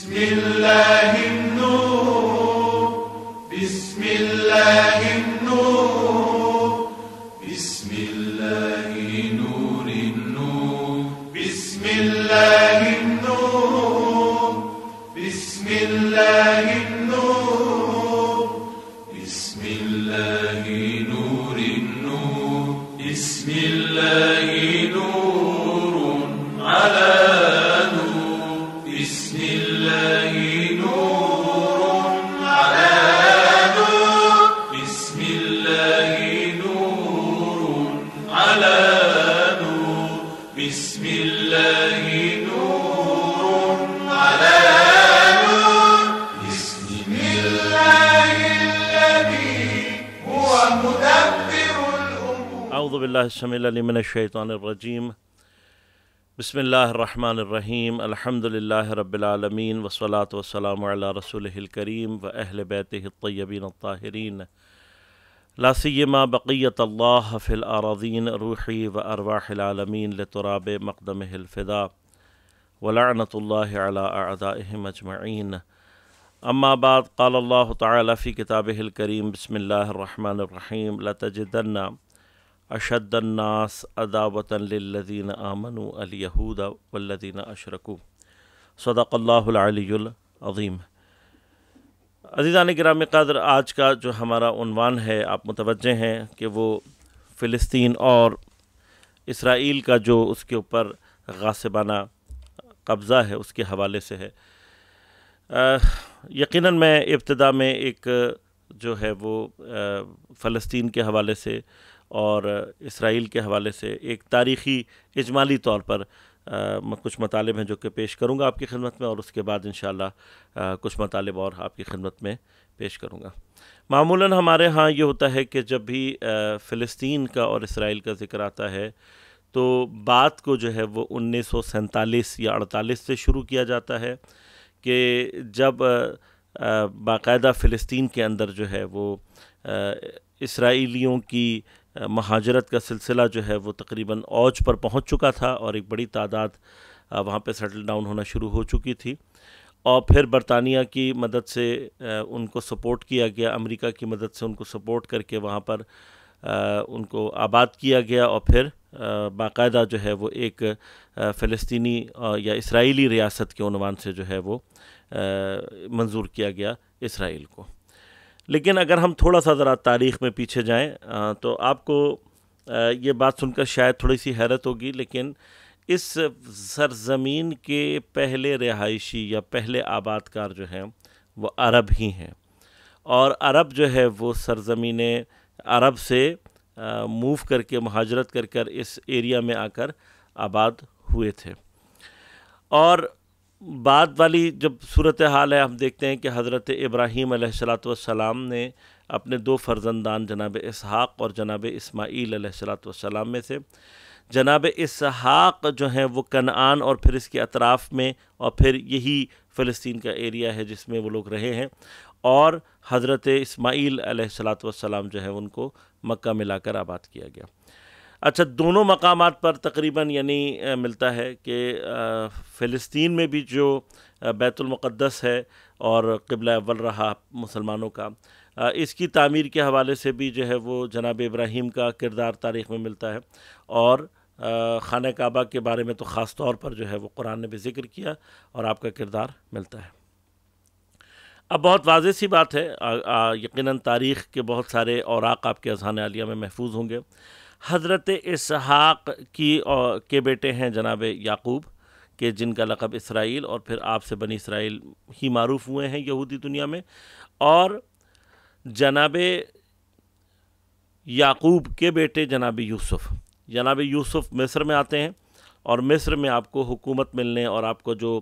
بسم الله لي من الشيطان الرجيم بسم الله الرحمن الرحيم الحمد لله رب العالمين والصلاة والسلام على رسوله الكريم وأهل بيته الطيبين الطاهرين لا سيما بقية الله في الأراضين روحي وأرواح العالمين لتراب مقدمه الفداء ولعنة الله على أعدائهم أجمعين أما بعد قال الله تعالى في كتابه الكريم بسم الله الرحمن الرحيم لتجدن अशदन्नास अदावतन आमन अलयहूदा वल्लिन अशरकू सदाकल्लाज़ीम अजीज़ान ग्राम कदर आज का जो हमारा उनवान है आप मुतवजह हैं कि वो फ़िलिस्तीन और इसराइल का जो उसके ऊपर गासिबाना कब्ज़ा है उसके हवाले से है यकीनन मैं इब्तदा में एक जो है वो फ़लस्तीन के हवाले से और इसराइल के हवाले से एक तारीख़ी इजमाली तौर पर आ, कुछ मतालब हैं जो कि पेश करूँगा आपकी खिदमत में और उसके बाद इन कुछ मतालब और आपकी खिदमत में पेश करूँगा मामूला हमारे यहाँ ये होता है कि जब भी फ़लस्तीन का और इसराइल का ज़िक्र आता है तो बात को जो है वो उन्नीस या अड़तालीस से शुरू किया जाता है कि जब बाकायदा फ़लस्तीन के अंदर जो है वो इसराइलियों की महाजरत का सिलसिला जो है वो तकरीबन औज पर पहुंच चुका था और एक बड़ी तादाद वहाँ पे सेटल डाउन होना शुरू हो चुकी थी और फिर बरतानिया की मदद से उनको सपोर्ट किया गया अमेरिका की मदद से उनको सपोर्ट करके वहाँ पर उनको आबाद किया गया और फिर बाकायदा जो है वो एक फ़लस्तनी या इसराइली रियासत के अनवान से जो है वो मंजूर किया गया इसराइल को लेकिन अगर हम थोड़ा सा ज़रा तारीख़ में पीछे जाएं तो आपको ये बात सुनकर शायद थोड़ी सी हैरत होगी लेकिन इस सरजमीन के पहले रिहायशी या पहले आबादकार जो हैं वो अरब ही हैं और अरब जो है वो सरजमीन अरब से मूव करके महाजरत कर कर इस एरिया में आकर आबाद हुए थे और बाद वाली जब सूरत हाल है हम देखते हैं कि हज़रत इब्राहीम सलाम ने अपने दो फर्जंदान जनाब इसहाक़ और जनाब इसमाईल सलाम में से जनाब इसहाक़ जो हैं वो कनान और फिर इसके अतराफ़ में और फिर यही फ़लस्तीन का एरिया है जिसमें वो लोग रहे हैं और हज़रत इसमाईल सलाम जो है उनको मक्का मिलाकर आबाद किया गया अच्छा दोनों मकाम पर तकरीबन यानी मिलता है कि फ़लस्तीन में भी जो बैतुलमक़दस है और किबला अव्वल रहा मुसलमानों का इसकी तामीर के हवाले से भी जो है वो जनाब इब्राहिम का किरदार तारीख़ में मिलता है और खान काबा के बारे में तो ख़ास तौर पर जो है वो कुरान ने भी ज़िक्र किया और आपका किरदार मिलता है अब बहुत वाज सी बात है यकीन तारीख़ के बहुत सारे औरक आपके अजहान आलिया में महफूज होंगे हज़रत इसहाक़ की और के बेटे हैं जनाब याकूब के जिनका लकब इसराइल और फिर आपसे बनी इसराइल ही मरूफ हुए हैं यहूदी दुनिया में और जनाब याकूब के बेटे जनाब यूसुफ़ जनाब यूसुफ़ मिस्र में आते हैं और मिस्र में आपको हुकूमत मिलने और आपको जो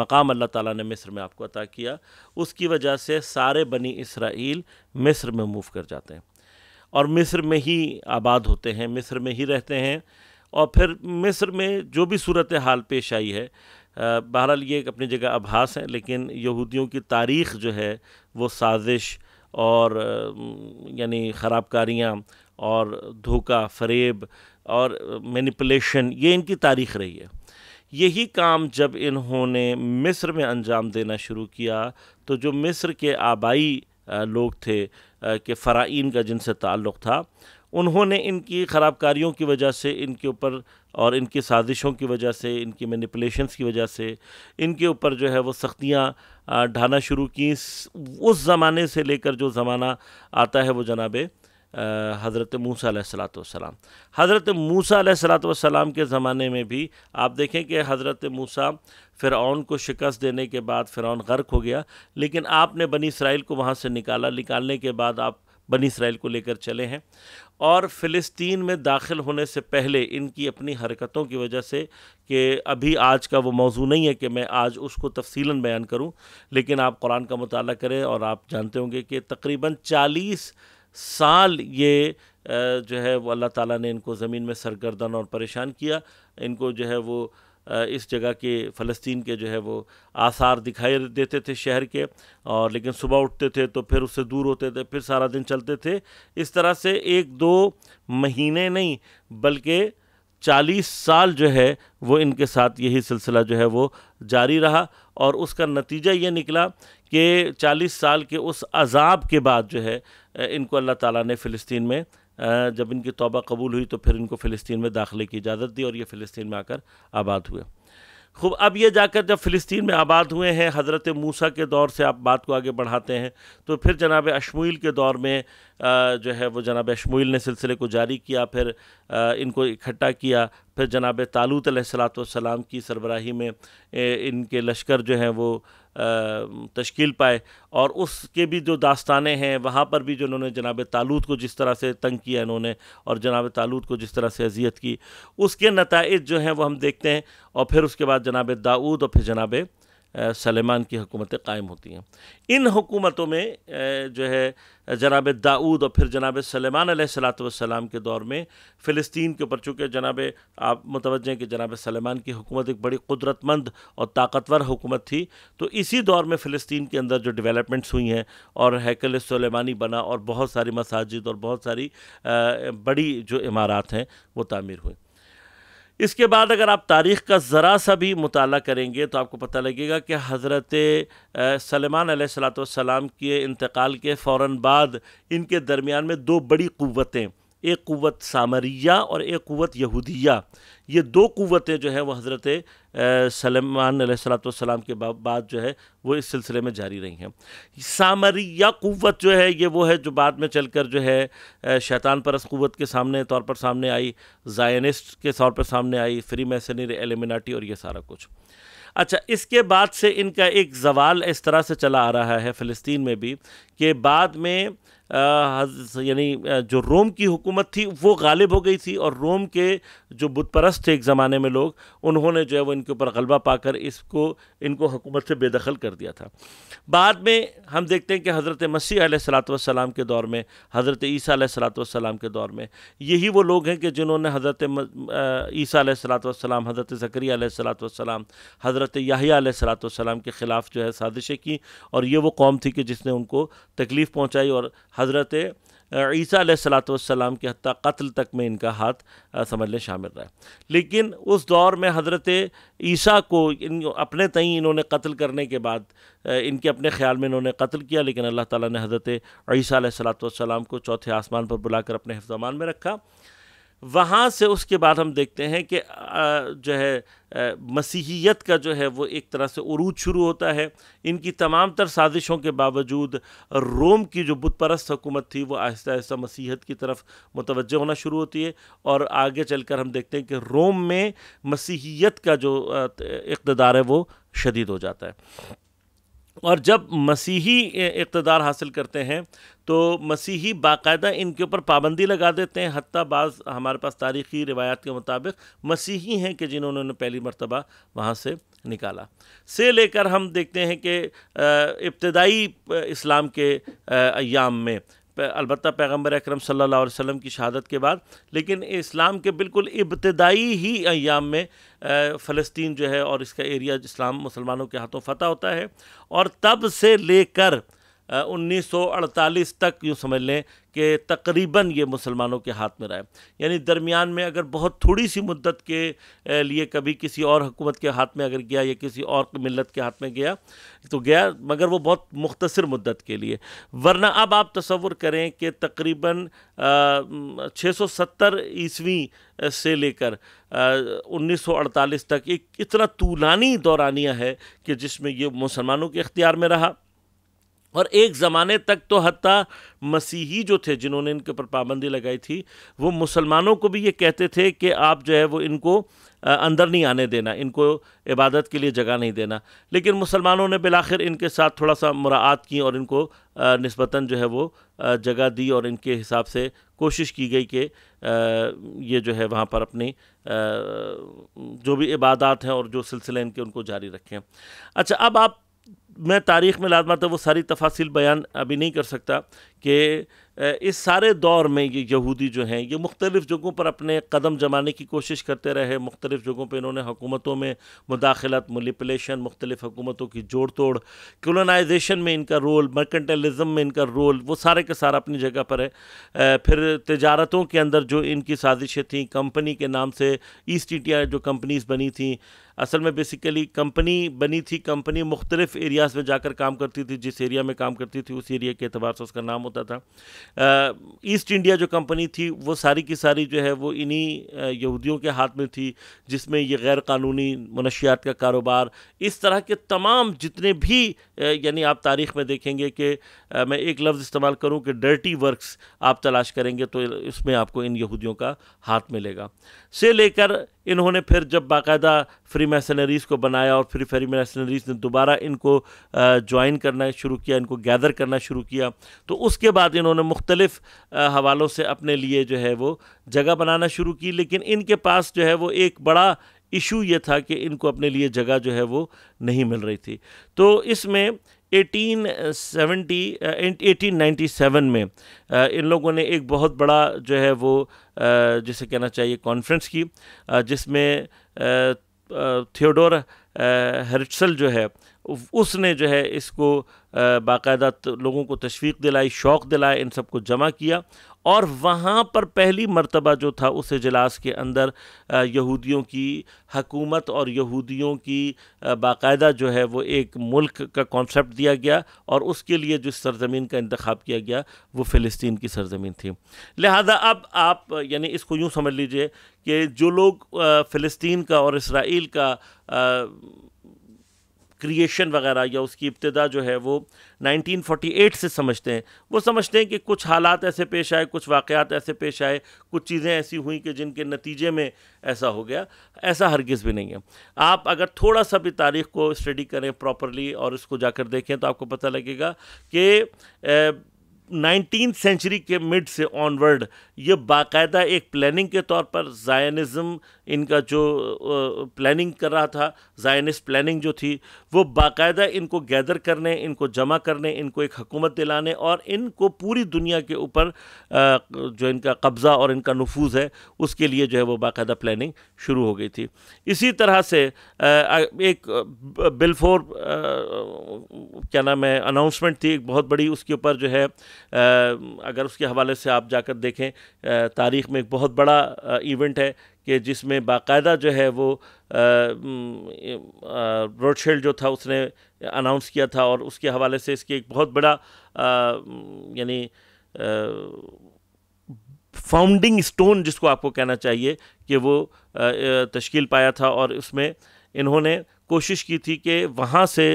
मकाम अल्लाह ताला ने मिस्र में आपको अता किया उसकी वजह से सारे बनी इसराइल मिस्र में मूव कर जाते हैं और मिस्र में ही आबाद होते हैं मिस्र में ही रहते हैं और फिर मिस्र में जो भी सूरत हाल पेश आई है बहरहाल ये अपनी जगह आभास है लेकिन यहूदियों की तारीख़ जो है वो साजिश और यानी ख़राबकारियाँ और धोखा फरेब और मैनिपुलेशन ये इनकी तारीख़ रही है यही काम जब इन्होंने मिस्र में अंजाम देना शुरू किया तो जो मिस्र के आबाई लोग थे के फ़राइन का जिनसे ताल्लुक़ था उन्होंने इनकी ख़राबकारी की वजह से इनके ऊपर और इनकी साजिशों की वजह से इनकी मैनिपुलेशंस की वजह से इनके ऊपर जो है वो सख्तियाँ ढाना शुरू की उस ज़माने से लेकर जो ज़माना आता है वो जनाब हज़रत मूसा सलाम हज़रत मूसा सलाम के ज़माने में भी आप देखें कि हज़रत मूसा फ़िरौन को शिकस्त देने के बाद फ़िरौन गर्क हो गया लेकिन आपने बनी इसराइल को वहाँ से निकाला निकालने के बाद आप बनी इसराइल को लेकर चले हैं और फ़िलिस्तीन में दाखिल होने से पहले इनकी अपनी हरकतों की वजह से कि अभी आज का वो मौजू नहीं है कि मैं आज उसको तफसीला बयान करूं लेकिन आप कुरान का मताल करें और आप जानते होंगे कि तकरीबन चालीस 40 साल ये जो है वो अल्लाह ताला ने इनको ज़मीन में सरगर्दन और परेशान किया इनको जो है वो इस जगह के फ़लस्तीन के जो है वो आसार दिखाई देते थे शहर के और लेकिन सुबह उठते थे तो फिर उससे दूर होते थे फिर सारा दिन चलते थे इस तरह से एक दो महीने नहीं बल्कि चालीस साल जो है वो इनके साथ यही सिलसिला जो है वो जारी रहा और उसका नतीजा ये निकला कि चालीस साल के उस अजाब के बाद जो है इनको अल्लाह ताला ने फ़िलिस्तीन में जब इनकी तौबा कबूल हुई तो फिर इनको फ़िलिस्तीन में दाखिले की इजाज़त दी और ये फ़िलिस्तीन में आकर आबाद हुए खूब अब ये जाकर जब फ़िलिस्तीन में आबाद हुए हैं हज़रत मूसा के दौर से आप बात को आगे बढ़ाते हैं तो फिर जनाब अशमूल के दौर में जो है वो जनाब शमील ने सिलसिले को जारी किया फिर इनको इकट्ठा किया फिर जनाब तालूत सलाम की सरबराही में इनके लश्कर जो हैं वो तश्कील पाए और उसके भी जो दास्तानें हैं वहाँ पर भी जो उन्होंने जनाब तालूत को जिस तरह से तंग किया इन्होंने और जनाब तालूत को जिस तरह से अजियत की उसके नतज जो हैं वो हम देखते हैं और फिर उसके बाद जनाब दाऊद और फिर जनाब सलेमान की हुकूमतें कायम होती हैं इन हुकूमतों में जो है जनाब दाऊद और फिर जनाब सलेमान सलाम के दौर में फ़िलिस्तीन के ऊपर चूँकि जनाब आप मुतवजह हैं कि जनाब सलेमान की हुकूमत एक बड़ी कुदरतमंद और ताकतवर हुकूमत थी तो इसी दौर में फ़िलिस्तीन के अंदर जो डेवलपमेंट्स हुई हैं और हैकल सलेमानी बना और बहुत सारी मसाजिद और बहुत सारी बड़ी जो इमारात हैं वो तामीर हुई इसके बाद अगर आप तारीख़ का ज़रा सा भी मुताल करेंगे तो आपको पता लगेगा कि हज़रत सलमान सलाम के इंतकाल के फ़ौर बाद इनके दरमियान में दो बड़ी क़वतें एक क़वत सामरिया और एक क़वत यहूदिया ये दो क़वतें जो हैं वह हज़रत सलमान सलाम के बाद जो है वो इस सिलसिले में जारी रही हैं सामरिया क़वत जो है ये वो है जो बाद में चलकर जो है शैतान परस क़वत के सामने तौर पर सामने आई जायनिस्ट के तौर पर सामने आई फ्री मैसनर एलिमिनाटी और ये सारा कुछ अच्छा इसके बाद से इनका एक जवाल इस तरह से चला आ रहा है फ़लस्तीन में भी कि बाद में यानी जो रोम की हुकूमत थी वो गालिब हो गई थी और रोम के जो बुतपरस्त थे एक ज़माने में लोग उन्होंने जो है वो इनके ऊपर गलबा पाकर इसको इनको हुकूमत से बेदखल कर दिया था बाद में हम देखते हैं कि हज़रत मसीह सलाम के दौर में हज़रत ईसा सलाम के दौर में यही वो लोग हैं कि जिन्होंने हज़रत ईसा सलाम हज़रत ज़करिया सलाम हज़रत याहिया सलाम के ख़िलाफ़ जो है साजिशें की और ये वो कौम थी कि जिसने उनको तकलीफ़ पहुँचाई और हज़रत ईसी सलातम के हती कत्ल तक में इनका हाथ समझ लें शामिल रहा लेकिन उस दौर में हज़रत ईसा को इन अपने तई इन्होंने कत्ल करने के बाद इनके अपने ख्याल में इन्होंने कत्ल किया लेकिन अल्लाह ताला ने हज़रत ईसी सलातम को चौथे आसमान पर बुलाकर अपने हफ्जमान में रखा वहाँ से उसके बाद हम देखते हैं कि जो है मसीहियत का जो है वो एक तरह से उरूज शुरू होता है इनकी तमाम तर साजिशों के बावजूद रोम की जो बुतपरस्त हुकूमत थी वो आहिस्ता आहिस्ता मसीहत की तरफ मुतवजह होना शुरू होती है और आगे चल कर हम देखते हैं कि रोम में मसीहियत का जो इकतदार है वो शदीद हो जाता है और जब मसीही इकतदार हासिल करते हैं तो मसीही बाकायदा इनके ऊपर पाबंदी लगा देते हैं हती बाज़ हमारे पास तारीख़ी रिवायात के मुताबिक मसीही हैं कि जिन्होंने पहली मरतबा वहाँ से निकाला से लेकर हम देखते हैं कि इब्तदाई इस्लाम के अयाम में अलबत् पैगम्बर अक्रम सल्ला वसम की शहादत के बाद लेकिन इस्लाम के बिल्कुल इब्तदाई ही अयाम में फ़लस्तीन जो है और इसका एरिया इस्लाम मुसलमानों के हाथों फतह होता है और तब से लेकर 1948 तक यूँ समझ लें कि तकरीबन ये मुसलमानों के हाथ में रहे यानी दरमियान में अगर बहुत थोड़ी सी मुद्दत के लिए कभी किसी और हुकूमत के हाथ में अगर गया या किसी और मिलत के हाथ में गया तो गया मगर वो बहुत मुख्तर मुद्दत के लिए वरना अब आप तस्वुर करें कि तकरीबन छः सौ सत्तर ईस्वी से लेकर उन्नीस सौ अड़तालीस तक एक इतना तूलानी दौरानिया है कि जिसमें ये मुसलमानों के अख्तियार में रहा और एक ज़माने तक तो हती मसीही जो थे जिन्होंने इनके ऊपर पाबंदी लगाई थी वो मुसलमानों को भी ये कहते थे कि आप जो है वो इनको अंदर नहीं आने देना इनको इबादत के लिए जगह नहीं देना लेकिन मुसलमानों ने बिलाखिर इनके साथ थोड़ा सा मुरात की और इनको नस्बता जो है वो जगह दी और इनके हिसाब से कोशिश की गई कि ये जो है वहाँ पर अपनी जो भी इबादत हैं और जो सिलसिले इनके उनको जारी रखें अच्छा अब आप मैं तारीख़ में लाजमा तो वो सारी तफासिल बयान अभी नहीं कर सकता कि इस सारे दौर में ये यहूदी जो हैं ये मुख्तलिफ़ जगहों पर अपने कदम जमाने की कोशिश करते रहे मुख्तलिफ़ जगहों पर इन्होंने हुकूमतों में मुदाखलत मलिपलेशन मुख्तलिफ़ हुकूमतों की जोड़ तोड़ कलोनाइजेशन में इनका रोल मर्केंटलिज़म में इनका रोल वो सारे के सारा अपनी जगह पर है फिर तजारतों के अंदर जो इनकी साजिशें थी कंपनी के नाम से ईस्ट इंडिया जो कंपनीज़ बनी थी असल में बेसिकली कंपनी बनी थी कंपनी मुख्तलिफ़ एरियाज़ में जाकर काम करती थी जिस एरिया में काम करती थी उस एरिया के अतबार से उसका नाम होता था ईस्ट इंडिया जो कंपनी थी वो सारी की सारी जो है वो इन्हीं यहूदियों के हाथ में थी जिसमें ये गैर कानूनी मनशियात का कारोबार इस तरह के तमाम जितने भी यानी आप तारीख़ में देखेंगे कि मैं एक लफ्ज़ इस्तेमाल करूँ कि डर्टी वर्कस आप तलाश करेंगे तो इसमें आपको इन यहूदियों का हाथ मिलेगा से लेकर इन्होंने फिर जब बाकायदा फ्री मैसनरीज़ को बनाया और फिर फ्री मैसनरीज़ ने दोबारा इनको ज्वाइन करना शुरू किया इनको गैदर करना शुरू किया तो उसके बाद इन्होंने मुख्तलिफ़ हवालों से अपने लिए जो है वो जगह बनाना शुरू की लेकिन इनके पास जो है वो एक बड़ा इशू ये था कि इनको अपने लिए जगह जो है वो नहीं मिल रही थी तो इसमें 1870 1897 uh, में uh, इन लोगों ने एक बहुत बड़ा जो है वो uh, जिसे कहना चाहिए कॉन्फ्रेंस की जिसमें थियोडोर हेरिट्सल जो है उसने जो है इसको बाकायदा लोगों को तशवीक दिलाई शौक़ दिलाए इन सबको जमा किया और वहाँ पर पहली मर्तबा जो था उस इजलास के अंदर यहूदियों की हकूमत और यहूदियों की बाकायदा जो है वो एक मुल्क का कॉन्सेप्ट दिया गया और उसके लिए जिस सरज़मीन का इंतखब किया गया वो फ़िलिस्तीन की सरज़मीन थी लिहाजा अब आप यानी इसको यूँ समझ लीजिए कि जो लोग फ़िलिस्तीन का और इसराइल का क्रिएशन वगैरह या उसकी इब्तदा जो है वो 1948 से समझते हैं वो समझते हैं कि कुछ हालात ऐसे पेश आए कुछ वाक़ात ऐसे पेश आए कुछ चीज़ें ऐसी हुई कि जिनके नतीजे में ऐसा हो गया ऐसा हरगिज़ भी नहीं है आप अगर थोड़ा सा भी तारीख़ को स्टडी करें प्रॉपरली और इसको जाकर देखें तो आपको पता लगेगा कि नाइनटीन सेंचुरी के मिड से ऑनवर्ड ये बाकायदा एक प्लानिंग के तौर पर जायनिज़म इनका जो प्लानिंग कर रहा था जायनिस प्लानिंग जो थी वो बाकायदा इनको गैदर करने इनको जमा करने इनको एक हकूमत दिलाने और इनको पूरी दुनिया के ऊपर जो इनका कब्ज़ा और इनका नफूज है उसके लिए जो है वो बाकायदा प्लानिंग शुरू हो गई थी इसी तरह से एक बिलफोर क्या नाम है अनाउंसमेंट थी एक बहुत बड़ी उसके ऊपर जो है अगर उसके हवाले से आप जाकर देखें तारीख़ में एक बहुत बड़ा इवेंट है कि जिसमें बाकायदा जो है वो रोडशेल्ड जो था उसने अनाउंस किया था और उसके हवाले से इसके एक बहुत बड़ा यानी फाउंडिंग स्टोन जिसको आपको कहना चाहिए कि वो तश्कील पाया था और उसमें इन्होंने कोशिश की थी कि वहाँ से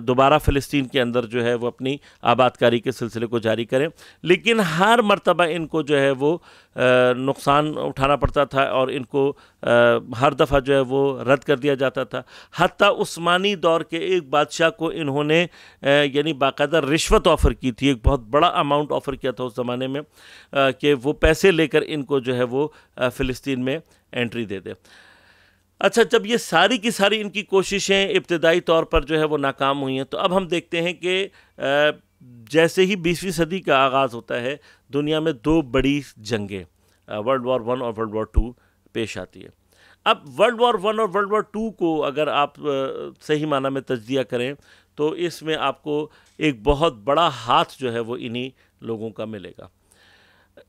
दोबारा फ़लस्तीन के अंदर जो है वो अपनी आबादकारी के सिलसिले को जारी करें लेकिन हर मरतबा इनको जो है वो नुकसान उठाना पड़ता था और इनको हर दफ़ा जो है वो रद्द कर दिया जाता था हती उस्मानी दौर के एक बादशाह को इन्होंने यानी बाकायदा रिश्वत ऑफ़र की थी एक बहुत बड़ा अमाउंट ऑफ़र किया था उस ज़माने में कि वो पैसे लेकर इनको जो है वो फ़लस्तीन में एंट्री दे दें अच्छा जब ये सारी की सारी इनकी कोशिशें इब्तदाई तौर पर जो है वो नाकाम हुई हैं तो अब हम देखते हैं कि जैसे ही बीसवीं सदी का आगाज़ होता है दुनिया में दो बड़ी जंगें वर्ल्ड वॉर वन और वर्ल्ड वॉर टू पेश आती है अब वर्ल्ड वॉर वन और वर्ल्ड वॉर टू को अगर आप सही माना में तजिया करें तो इसमें आपको एक बहुत बड़ा हाथ जो है वो इन्हीं लोगों का मिलेगा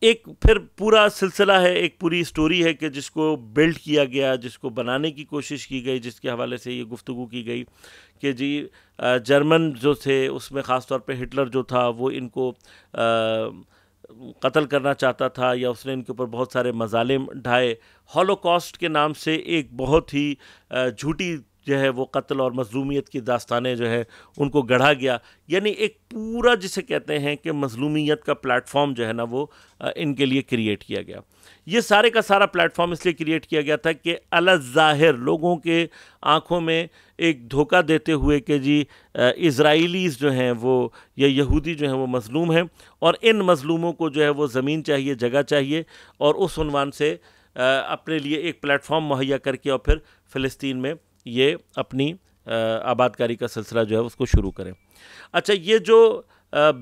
एक फिर पूरा सिलसिला है एक पूरी स्टोरी है कि जिसको बिल्ड किया गया जिसको बनाने की कोशिश की गई जिसके हवाले से ये गुफ्तु की गई कि जी जर्मन जो थे उसमें ख़ास तौर पर हिटलर जो था वो इनको कत्ल करना चाहता था या उसने इनके ऊपर बहुत सारे मजालिम ढाए हॉलोकॉस्ट के नाम से एक बहुत ही झूठी जो है वो कत्ल और मजलूमियत की दास्तानें जो है उनको गढ़ा गया यानी एक पूरा जिसे कहते हैं कि मजलूमियत का प्लेटफॉर्म जो है ना वो इनके लिए क्रिएट किया गया ये सारे का सारा प्लेटफॉर्म इसलिए क्रिएट किया गया था कि अलज़ाहिर लोगों के आँखों में एक धोखा देते हुए कि जी इसराइलीज़ जो हैं वो या यहूदी जो हैं वो मजलूम हैं और इन मजलूमों को जो है वो ज़मीन चाहिए जगह चाहिए और उस उनवान से अपने लिए एक प्लेटफॉर्म मुहैया करके और फिर फ़लस्तीन में ये अपनी आबादकारी का सिलसिला जो है उसको शुरू करें अच्छा ये जो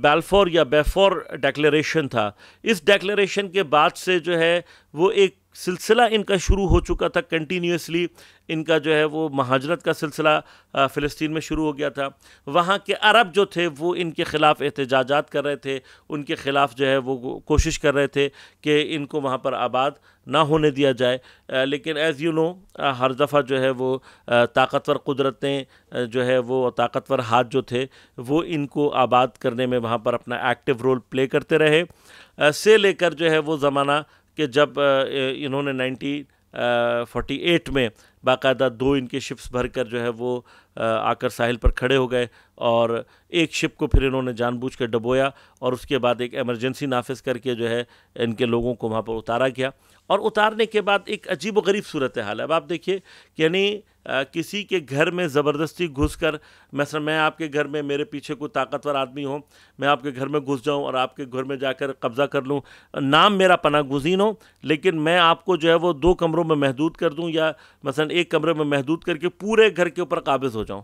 बैलफोर या बेफोर डेक्लेशन था इस डेक्लेशन के बाद से जो है वो एक सिलसिला इनका शुरू हो चुका था कंटिन्यूसली इनका जो है वो महाजरत का सिलसिला फ़लस्तीन में शुरू हो गया था वहाँ के अरब जो थे वो इनके ख़िलाफ़ एहतजाजात कर रहे थे उनके ख़िलाफ़ जो है वो कोशिश कर रहे थे कि इनको वहाँ पर आबाद ना होने दिया जाए लेकिन एज़ यू नो हर दफ़ा जो है वो ताकतवर कुदरतें जो है वो ताकतवर हाथ जो थे वो इनको आबाद करने में वहाँ पर अपना एक्टिव रोल प्ले करते रहे से लेकर जो है वो ज़माना कि जब इन्होंने नाइनटीन एट में बाकायदा दो इनके शिप्स भर कर जो है वो आकर साहिल पर खड़े हो गए और एक शिप को फिर इन्होंने जानबूझ कर डबोया और उसके बाद एक एमरजेंसी नाफिज करके जो है इनके लोगों को वहाँ पर उतारा गया और उतारने के बाद एक अजीब गरीब सूरत हाल है अब आप देखिए यानी किसी के घर में ज़बरदस्ती घुस कर मैं मैं आपके घर में मेरे पीछे कोई ताकतवर आदमी हो मैं आपके घर में घुस जाऊं और आपके घर में जाकर कब्ज़ा कर लूं नाम मेरा पना गुजीन हो लेकिन मैं आपको जो है वो दो कमरों में महदूद कर दूं या मसलन एक कमरे में महदूद करके पूरे घर के ऊपर काबिज़ हो जाऊं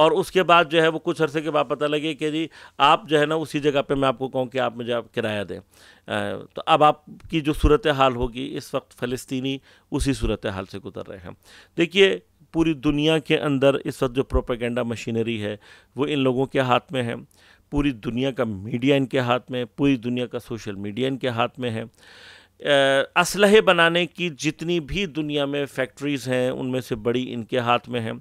और उसके बाद जो है वो कुछ अरसे के बाद पता लगे कि जी आप जो है ना उसी जगह पे मैं आपको कहूँ कि आप मुझे आप किराया दें तो अब आपकी जो सूरत हाल होगी इस वक्त फ़लस्तनी उसी सूरत हाल से गुजर रहे हैं देखिए पूरी दुनिया के अंदर इस वक्त जो प्रोपेगेंडा मशीनरी है वो इन लोगों के हाथ में है पूरी दुनिया का मीडिया इनके हाथ में पूरी दुनिया का सोशल मीडिया इनके हाथ में है असलहे बनाने की जितनी भी दुनिया में फैक्ट्रीज़ हैं उनमें से बड़ी इनके हाथ में हैं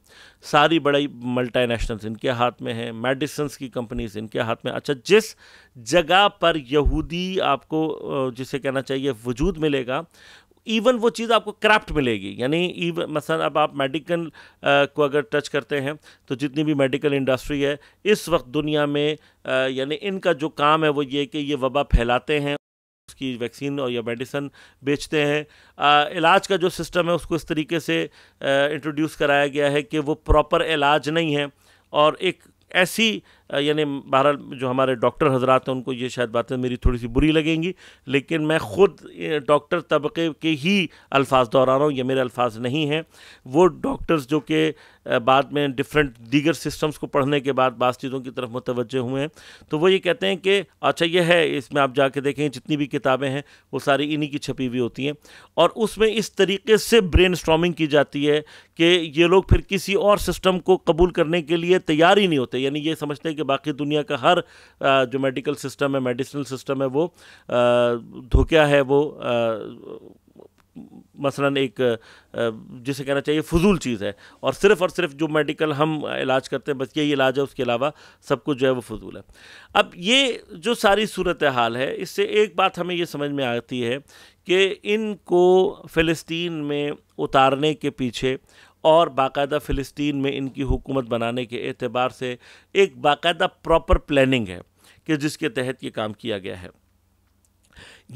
सारी बड़ी मल्टानेशनल्स इनके हाथ में हैं मेडिसन की कंपनीज इनके हाथ में अच्छा जिस जगह पर यहूदी आपको जिसे कहना चाहिए वजूद मिलेगा इवन वो चीज़ आपको क्राफ्ट मिलेगी यानी इवन मसलन अब आप मेडिकल को अगर टच करते हैं तो जितनी भी मेडिकल इंडस्ट्री है इस वक्त दुनिया में यानी इनका जो काम है वो ये कि ये वबा फैलाते हैं उसकी वैक्सीन और या मेडिसन बेचते हैं आ, इलाज का जो सिस्टम है उसको इस तरीके से इंट्रोड्यूस कराया गया है कि वो प्रॉपर इलाज नहीं है और एक ऐसी यानी बहरहाल जो हमारे डॉक्टर हजरात हैं उनको ये शायद बातें मेरी थोड़ी सी बुरी लगेंगी लेकिन मैं ख़ुद डॉक्टर तबके के ही अल्फाज दोहरा रहा हूँ ये मेरे अल्फाज नहीं हैं वो डॉक्टर्स जो कि बाद में डिफरेंट दीगर सिस्टम्स को पढ़ने के बाद बास चीज़ों की तरफ मुतवजह हुए हैं तो वो ये कहते हैं कि अच्छा ये है इसमें आप जाके देखें जितनी भी किताबें हैं वो सारी इन्हीं की छपी हुई होती हैं और उसमें इस तरीके से ब्रेन की जाती है कि ये लोग फिर किसी और सिस्टम को कबूल करने के लिए तैयार ही नहीं होते यानी ये समझते हैं कि बाकी दुनिया का हर जो मेडिकल सिस्टम है मेडिसिनल सिस्टम है वो धोखा है वो मसलन एक जिसे कहना चाहिए फजूल चीज़ है और सिर्फ़ और सिर्फ जो मेडिकल हम इलाज करते हैं बस यही इलाज है उसके अलावा सब कुछ जो है वो फजूल है अब ये जो सारी सूरत हाल है इससे एक बात हमें ये समझ में आती है कि इनको फ़लस्तीन में उतारने के पीछे और बाकायदा फ़लस्तीन में इनकी हुकूमत बनाने के अतबार से एक बाकायदा प्रॉपर प्लानिंग है कि जिसके तहत ये काम किया गया है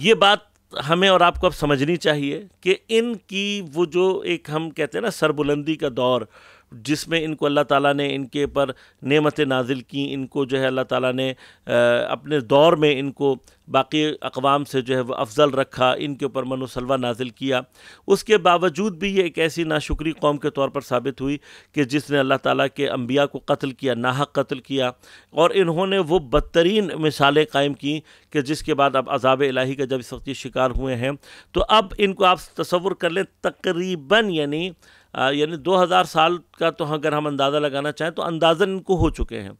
ये बात हमें और आपको अब समझनी चाहिए कि इनकी वो जो एक हम कहते हैं ना सरबुलंदी का दौर जिसमें इनको अल्लाह ताला ने इनके पर नेमतें नाजिल की इनको जो है अल्लाह ताला ने अपने दौर में इनको बाकी अकवाम से जो है वह अफजल रखा इनके ऊपर मनोसलवा नाजिल किया उसके बावजूद भी ये एक ऐसी नाशुक्री कौम के तौर पर साबित हुई कि जिसने अल्लाह ताला के अम्बिया को कत्ल किया नाहक कत्ल किया और इन्होंने वो बदतरीन मिसालें कायम की कि जिसके बाद अब अजाब इलाही का जब इस वक्त शिकार हुए हैं तो अब इनको आप तस्वुर कर लें तकरीबन यानी यानी 2000 साल का तो अगर हम अंदाज़ा लगाना चाहें तो अंदाजन इनको हो चुके हैं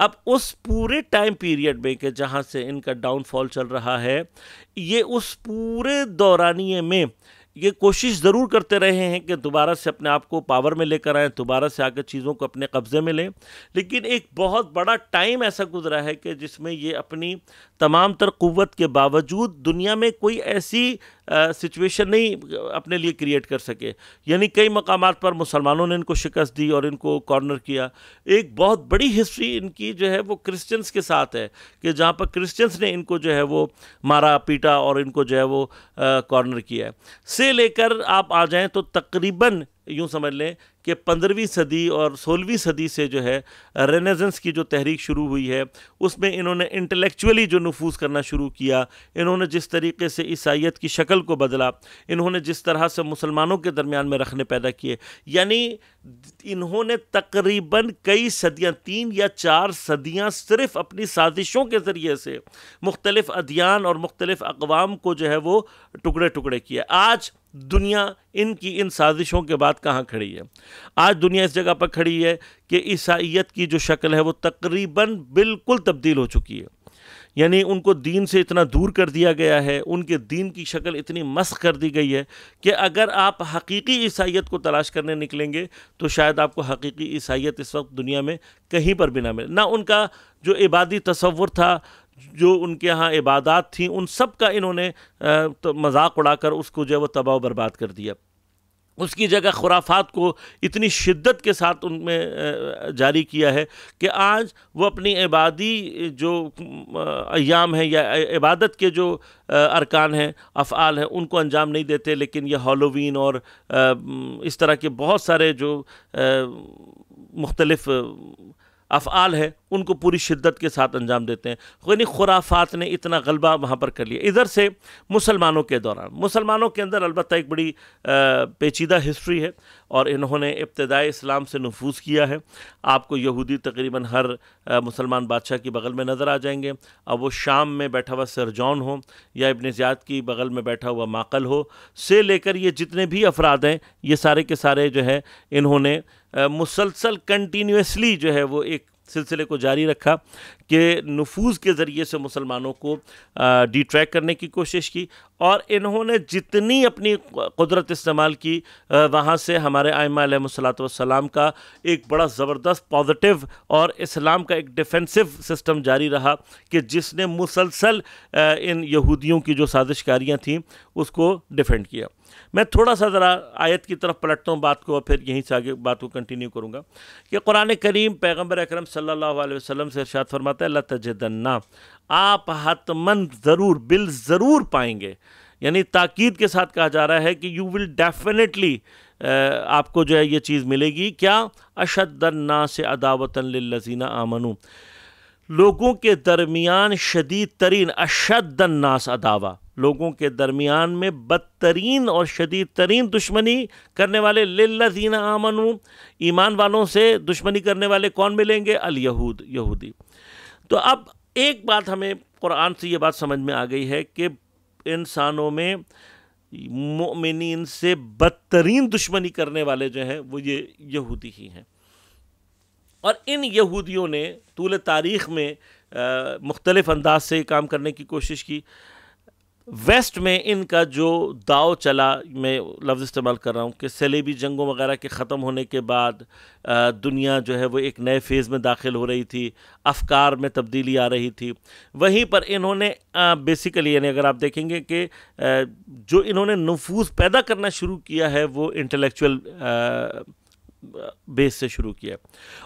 अब उस पूरे टाइम पीरियड में कि जहाँ से इनका डाउनफॉल चल रहा है ये उस पूरे दौरानिए में ये कोशिश ज़रूर करते रहे हैं कि दोबारा से अपने आप को पावर में लेकर आएँ दोबारा से आकर चीज़ों को अपने कब्ज़े में लें लेकिन एक बहुत बड़ा टाइम ऐसा गुजरा है कि जिसमें ये अपनी तमाम तर क़वत के बावजूद दुनिया में कोई ऐसी सिचुएशन नहीं अपने लिए क्रिएट कर सके यानी कई मकाम पर मुसलमानों ने इनको शिकस्त दी और इनको कॉर्नर किया एक बहुत बड़ी हिस्ट्री इनकी जो है वो क्रिश्चियंस के साथ है कि जहाँ पर क्रिश्चियंस ने इनको जो है वो मारा पीटा और इनको जो है वो कॉर्नर किया है से लेकर आप आ जाएं तो तकरीबन यूँ समझ लें कि पंद्रहवीं सदी और सोलहवीं सदी से जो है रेनेजेंस की जो तहरीक शुरू हुई है उसमें इन्होंने इंटेलेक्चुअली जो नफूज करना शुरू किया इन्होंने जिस तरीके से ईसाइत की शक्ल को बदला इन्होंने जिस तरह से मुसलमानों के दरमियान में रखने पैदा किए यानी इन्होंने तकरीबन कई सदियाँ तीन या चार सदियाँ सिर्फ अपनी साजिशों के ज़रिए से मुख्तलिफ़ अधियान और मुख्तलिफ़ अकवाम को जो है वो टुकड़े टुकड़े किया आज दुनिया इनकी इन साजिशों के बाद कहाँ खड़ी है आज दुनिया इस जगह पर खड़ी है कि ईसाइत की जो शक्ल है वो तकरीबन बिल्कुल तब्दील हो चुकी है यानी उनको दीन से इतना दूर कर दिया गया है उनके दीन की शक्ल इतनी मस्क कर दी गई है कि अगर आप हकीकी ईसाइत को तलाश करने निकलेंगे तो शायद आपको हकीकी ईसाइत इस वक्त दुनिया में कहीं पर भी ना मिले ना उनका जो इबादी तस्वुर था जो उनके यहाँ इबादत थी उन सब का इन्होंने तो मजाक उड़ाकर उसको जो है वो तबाह बर्बाद कर दिया उसकी जगह खुराफात को इतनी शिद्दत के साथ उनमें जारी किया है कि आज वो अपनी इबादी जो अयाम हैं या इबादत के जो अरकान हैं अफ़ाल हैं उनको अंजाम नहीं देते लेकिन यह हॉलोवीन और इस तरह के बहुत सारे जो मुख्तलफ़ अफ़ाल है उनको पूरी शिद्दत के साथ अंजाम देते हैं यानी खुराफात ने इतना गलबा वहाँ पर कर लिया इधर से मुसलमानों के दौरान मुसलमानों के अंदर अलबत्त एक बड़ी पेचीदा हिस्ट्री है और इन्होंने इब्तदाई इस्लाम से नफूज किया है आपको यहूदी तकरीबन हर मुसलमान बादशाह की बगल में नज़र आ जाएंगे अब वो शाम में बैठा हुआ सरजौन हो या इबन ज़ियाद की बगल में बैठा हुआ माकल हो से लेकर ये जितने भी अफराद हैं ये सारे के सारे जो है इन्होंने मुसलसल कंटिन्यूसली जो है वो एक सिलसिले को जारी रखा के नफूज के ज़रिए से मुसलमानों को डिट्रैक करने की कोशिश की और इन्होंने जितनी अपनी कुदरत इस्तेमाल की वहाँ से हमारे आयमासलाम का एक बड़ा ज़बरदस्त पॉजिटिव और इस्लाम का एक डिफेंसिव सिस्टम जारी रहा कि जिसने मुसलसल इन यहूदियों की जो साजिशकारियाँ थीं उसको डिफेंड किया मैं थोड़ा सा ज़रा आयत की तरफ पलटता हूँ बात को और फिर यहीं से आगे बात को कंटिन्यू करूँगा कि कुरान करीम पैगम्बर अक्रम सल्ला वसम से इर्शाद फरमाता है लतजन्ना आप हतमन ज़रूर बिल ज़रूर पाएंगे यानी ताकीद के साथ कहा जा रहा है कि यू विल डेफिनेटली आपको जो है ये चीज़ मिलेगी क्या अशदन्ना से अदावतन लजीना आमनू लोगों के दरमियान शदीद तरीन अशदन्नास अदावा लोगों के दरमियान में बदतरीन और शदीद तरीन दुश्मनी करने वाले लजीना आमनू ईमान वालों से दुश्मनी करने वाले कौन मिलेंगे अलयहूद यहूदी तो अब एक बात हमें कुरान से ये बात समझ में आ गई है कि इंसानों में मोमिन से बदतरीन दुश्मनी करने वाले जो हैं वो ये यहूदी ही हैं और इन यहूदियों ने तूल तारीख़ में मुख्तलिफ़ अंदाज से काम करने की कोशिश की वेस्ट में इनका जो दाव चला मैं लफ्ज़ इस्तेमाल कर रहा हूँ कि सलेबी जंगों वगैरह के ख़त्म होने के बाद दुनिया जो है वो एक नए फेज़ में दाखिल हो रही थी अफकार में तब्दीली आ रही थी वहीं पर इन्होंने बेसिकली यानी अगर आप देखेंगे कि जो इन्होंने नफूज पैदा करना शुरू किया है वो इंटेलेक्चुअल बेस से शुरू किया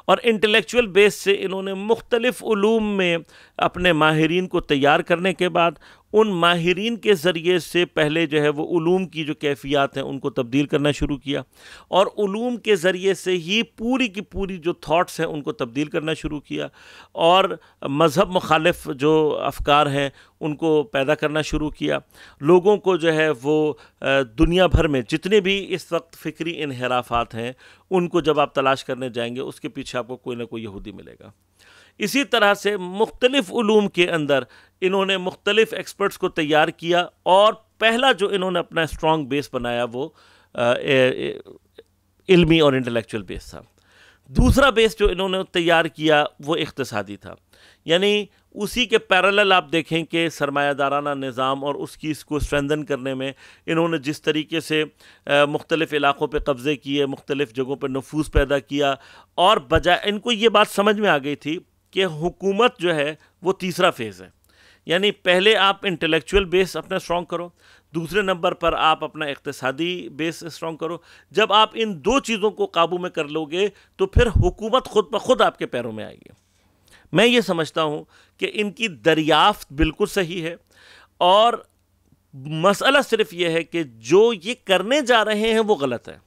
और इंटेलेक्चुअल बेस से इन्होंने मुख्तलिफ़ में अपने माहरीन को तैयार करने के बाद उन माहरीन के ज़रिए से पहले जो है वो ूम की जो कैफियत हैं उनको तब्दील करना शुरू किया और ूम के ज़रिए से ही पूरी की पूरी जो थाट्स हैं उनको तब्दील करना शुरू किया और मज़हब मुखालफ जो अफकार हैं उनको पैदा करना शुरू किया लोगों को जो है वो दुनिया भर में जितने भी इस वक्त फ़िक्री इनहराफात हैं उनको जब आप तलाश करने जाएंगे उसके पीछे आपको कोई ना कोई यहूदी मिलेगा इसी तरह से मुख्तलिफ़ के अंदर इन्होंने मुख्तलिफ एक्सपर्ट्स को तैयार किया और पहला जो इन्होंने अपना स्ट्रॉन्ग बेस बनाया वो इल्मी और इंटेलेक्चुअल बेस था दूसरा बेस जो इन्होंने तैयार किया वो इकतसादी था यानी उसी के पैरेलल आप देखें कि सरमायादाराना निज़ाम और उसकी इसको स्ट्रेंदन करने में इन्होंने जिस तरीके से मुख्तलिफ़ इलाक़ों पर कब्ज़े किए मुख्तलिफ़ जगहों पर नफूस पैदा किया और बजाय इनको ये बात समझ में आ गई थी कि हुकूमत जो है वो तीसरा फेज़ है यानी पहले आप इंटेलेक्चुअल बेस अपना स्ट्रॉन्ग करो दूसरे नंबर पर आप अपना इकतसादी बेस स्ट्रॉन्ग करो जब आप इन दो चीज़ों को काबू में कर लोगे तो फिर हुकूमत खुद ब खुद आपके पैरों में आएगी मैं ये समझता हूँ कि इनकी दरियाफ्त बिल्कुल सही है और मसला सिर्फ ये है कि जो ये करने जा रहे हैं वो गलत है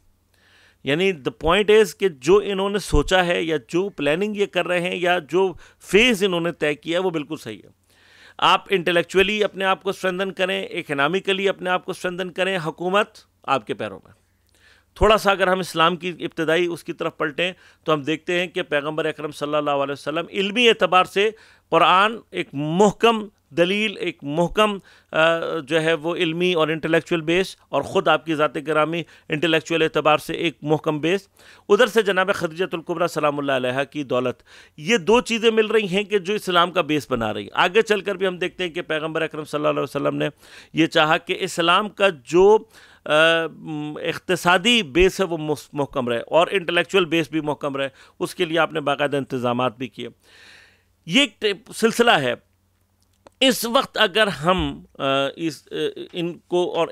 यानी द पॉइंट इज़ कि जो इन्होंने सोचा है या जो प्लानिंग ये कर रहे हैं या जो फेज़ इन्होंने तय किया है वो बिल्कुल सही है आप इंटेलेक्चुअली अपने आप को स्ट्रेंदन करें इकनॉमिकली अपने आप को स्ट्रेंदन करें हुकूमत आपके पैरों में थोड़ा सा अगर हम इस्लाम की इब्तदाई उसकी तरफ पलटें तो हम देखते हैं कि पैगम्बर अक्रम सल्ला वसम इल्मी एतबार से कुरान एक महकम दलील एक महकम जो है वो इल्मी और इंटेलेक्चुअल बेस और ख़ुद आपकी ज़ात करामी इंटेलेक्चुअल एतबार से एक महकम बेस उधर से जनाब खदीजतुल्कुबरा सलाम की दौलत ये दो चीज़ें मिल रही हैं कि जो इस्लाम का बेस बना रही आगे चल कर भी हम देखते हैं कि पैगम्बर अक्रम सल्ला वसम ने यह चाहा कि इस्लाम का जो इकतसादी बेस है वो महकम रहे और इंटेलेक्चुअल बेस भी महकम रहे उसके लिए आपने बाकायदा इंतज़ाम भी किए ये एक सिलसिला है इस वक्त अगर हम इस इनको और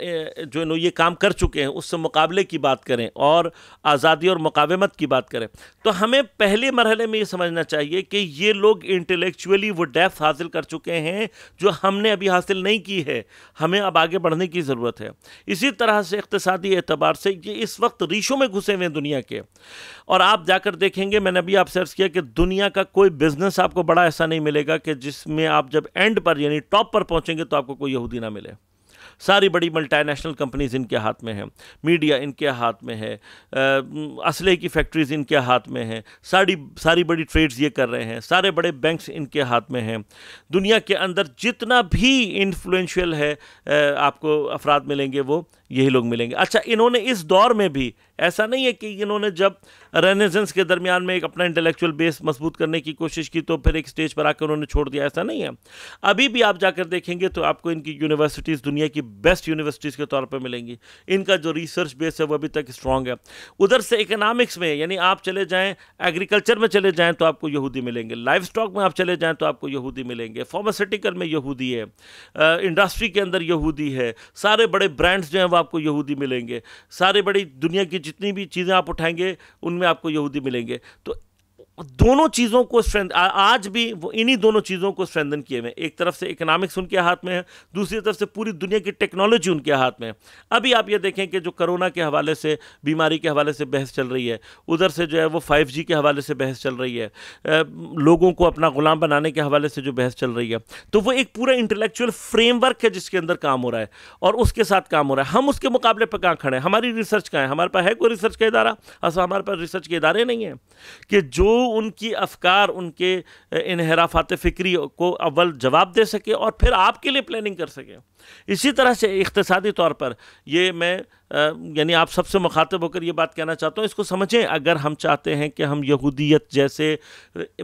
जो नो ये काम कर चुके हैं उससे मुकाबले की बात करें और आज़ादी और मुकावमत की बात करें तो हमें पहले मरहले में ये समझना चाहिए कि ये लोग इंटेलेक्चुअली वो डेप्थ हासिल कर चुके हैं जो हमने अभी हासिल नहीं की है हमें अब आगे बढ़ने की ज़रूरत है इसी तरह से इकतसदी एतबार से ये इस वक्त रीशों में घुसे हुए हैं दुनिया के और आप जाकर देखेंगे मैंने अभी आपसे अर्ज़ किया कि दुनिया का कोई बिज़नेस आपको बड़ा ऐसा नहीं मिलेगा कि जिसमें आप जब एंड पर पर यानी टॉप पर पहुंचेंगे तो आपको कोई यहूदी ना मिले सारी बड़ी मल्टीनेशनल कंपनीज इनके हाथ में है मीडिया इनके हाथ में है असले की फैक्ट्रीज इनके हाथ में हैं सारी सारी बड़ी ट्रेड्स ये कर रहे हैं सारे बड़े बैंक्स इनके हाथ में हैं दुनिया के अंदर जितना भी इन्फ्लुएंशियल है आपको अफराद मिलेंगे वो यही लोग मिलेंगे अच्छा इन्होंने इस दौर में भी ऐसा नहीं है कि इन्होंने जब रेनेजेंस के दरमियान में एक अपना इंटेलेक्चुअल बेस मजबूत करने की कोशिश की तो फिर एक स्टेज पर आकर उन्होंने छोड़ दिया ऐसा नहीं है अभी भी आप जाकर देखेंगे तो आपको इनकी यूनिवर्सिटीज़ दुनिया की बेस्ट यूनिवर्सिटीज़ के तौर पर मिलेंगी इनका जो रिसर्च बेस है वो अभी तक स्ट्रांग है उधर से इकोनॉमिक्स में यानी आप चले जाएँ एग्रीकल्चर में चले जाएँ तो आपको यहूदी मिलेंगे लाइफ स्टॉक में आप चले जाएँ तो आपको यहूदी मिलेंगे फार्मास्यूटिकल में यहूदी है इंडस्ट्री के अंदर यहूदी है सारे बड़े ब्रांड्स जो हैं आपको यहूदी मिलेंगे सारे बड़ी दुनिया की जितनी भी चीज़ें आप उठाएंगे उनमें आपको यहूदी मिलेंगे तो दोनों चीज़ों को स्ट्रेंथ आज भी वो इन्हीं दोनों चीज़ों को स्ट्रेंथन किए हुए एक तरफ से इकोनॉमिक्स उनके हाथ में है दूसरी तरफ से पूरी दुनिया की टेक्नोलॉजी उनके हाथ में है अभी आप ये देखें कि जो करोना के हवाले से बीमारी के हवाले से बहस चल रही है उधर से जो है वो फाइव के हवाले से बहस चल रही है लोगों को अपना गुलाम बनाने के हवाले से जो बहस चल रही है तो वो एक पूरा इंटेलेक्चुअल फ्रेमवर्क है जिसके अंदर काम हो रहा है और उसके साथ काम हो रहा है हम उसके मुकाबले पर कहाँ खड़े हैं हमारी रिसर्च कहाँ है हमारे पास है कोई रिसर्च का इदारा असा हमारे पास रिसर्च के इदारे नहीं हैं कि जो उनकी अफकार उनके इनहराफात फ़िक्री को अव्वल जवाब दे सके और फिर आपके लिए प्लानिंग कर सके इसी तरह से इकतसादी तौर पर ये मैं यानी आप सबसे मुखातब होकर ये बात कहना चाहता हूँ इसको समझें अगर हम चाहते हैं कि हम यहूदियत जैसे